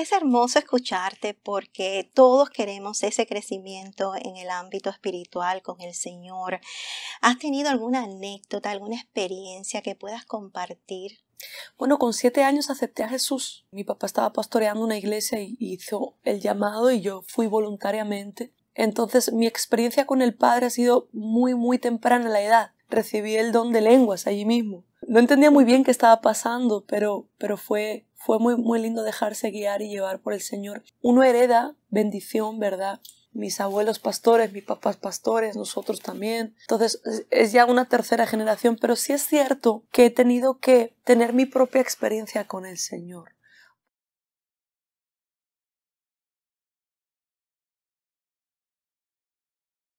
Es hermoso escucharte porque todos queremos ese crecimiento en el ámbito espiritual con el Señor. ¿Has tenido alguna anécdota, alguna experiencia que puedas compartir? Bueno, con siete años acepté a Jesús. Mi papá estaba pastoreando una iglesia y hizo el llamado y yo fui voluntariamente. Entonces mi experiencia con el Padre ha sido muy, muy temprana en la edad. Recibí el don de lenguas allí mismo no entendía muy bien qué estaba pasando, pero, pero fue, fue muy, muy lindo dejarse guiar y llevar por el Señor. Uno hereda bendición, ¿verdad? Mis abuelos pastores, mis papás pastores, nosotros también. Entonces es ya una tercera generación, pero sí es cierto que he tenido que tener mi propia experiencia con el Señor.